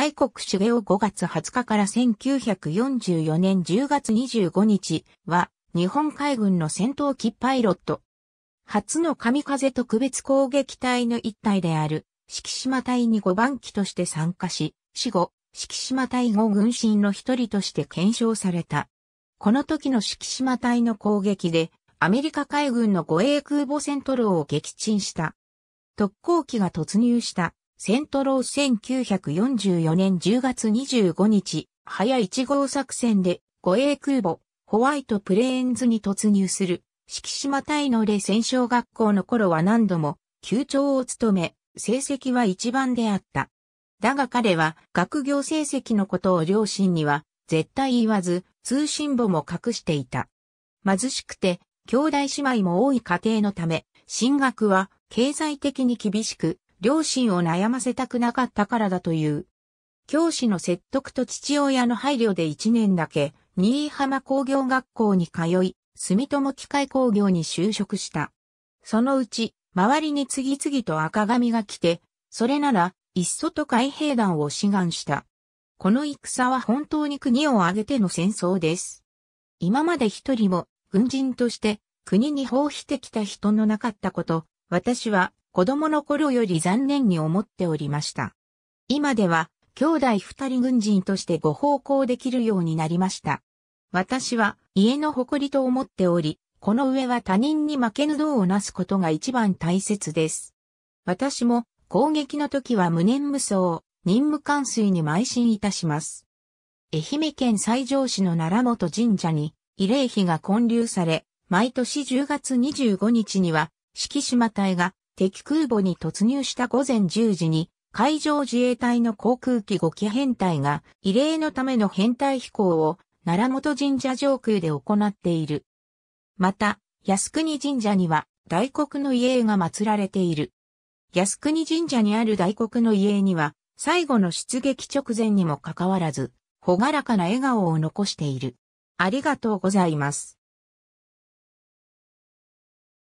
大黒茂を5月20日から1944年10月25日は日本海軍の戦闘機パイロット。初の神風特別攻撃隊の一体である敷島隊に5番機として参加し、死後、敷島隊後軍神の一人として検証された。この時の敷島隊の攻撃でアメリカ海軍の護衛空母セントローを撃沈した。特攻機が突入した。セントロー1944年10月25日、早1号作戦で護衛空母、ホワイトプレーンズに突入する、四季島隊のレ戦勝学校の頃は何度も、級長を務め、成績は一番であった。だが彼は学業成績のことを両親には絶対言わず、通信簿も隠していた。貧しくて、兄弟姉妹も多い家庭のため、進学は経済的に厳しく、両親を悩ませたくなかったからだという。教師の説得と父親の配慮で1年だけ、新居浜工業学校に通い、住友機械工業に就職した。そのうち、周りに次々と赤髪が来て、それなら、いっそと海兵団を志願した。この戦は本当に国を挙げての戦争です。今まで一人も軍人として国に放してきた人のなかったこと、私は子供の頃より残念に思っておりました。今では、兄弟二人軍人としてご奉公できるようになりました。私は家の誇りと思っており、この上は他人に負けぬ道をなすことが一番大切です。私も攻撃の時は無念無双、任務関水に邁進いたします。愛媛県西条市の奈良本神社に慰霊碑が建立され、毎年10月25日には、四季島隊が敵空母に突入した午前10時に、海上自衛隊の航空機5機編隊が、異例のための編隊飛行を、奈良本神社上空で行っている。また、靖国神社には、大国の遺影が祀られている。靖国神社にある大国の遺影には、最後の出撃直前にもかかわらず、ほがらかな笑顔を残している。ありがとうございます。